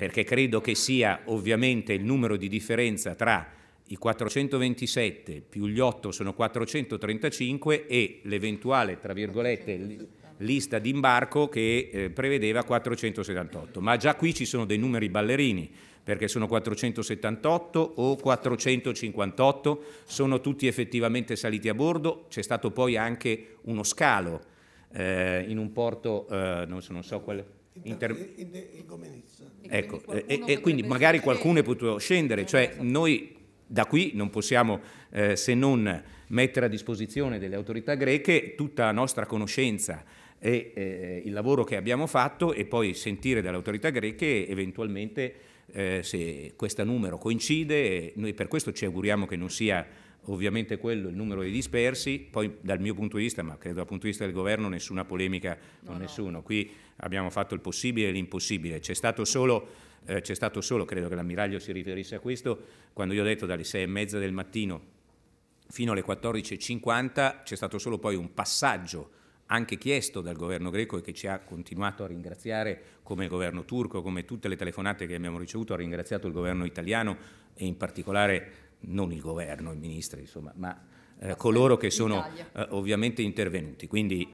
perché credo che sia ovviamente il numero di differenza tra i 427 più gli 8 sono 435 e l'eventuale, tra virgolette, lista di imbarco che eh, prevedeva 478. Ma già qui ci sono dei numeri ballerini, perché sono 478 o 458, sono tutti effettivamente saliti a bordo, c'è stato poi anche uno scalo eh, in un porto, eh, non so quale Inter... ecco, e, e quindi magari qualcuno è potuto scendere, eh, cioè esatto. noi da qui non possiamo eh, se non mettere a disposizione delle autorità greche tutta la nostra conoscenza e eh, il lavoro che abbiamo fatto e poi sentire dalle autorità greche eventualmente eh, se questo numero coincide, noi per questo ci auguriamo che non sia ovviamente quello il numero dei dispersi, poi dal mio punto di vista, ma credo dal punto di vista del governo, nessuna polemica con no, nessuno. No. Qui abbiamo fatto il possibile e l'impossibile. C'è stato, solo, eh, c'è stato solo, credo che l'ammiraglio si riferisse a questo, quando io ho detto dalle sei e mezza del mattino fino alle 14.50 c'è stato solo poi un passaggio anche chiesto dal governo greco e che ci ha continuato a ringraziare come il governo turco, come tutte le telefonate che abbiamo ricevuto, ha ringraziato il governo italiano e in particolare non il governo, i ministri, insomma, ma eh, coloro che sono eh, ovviamente intervenuti. Quindi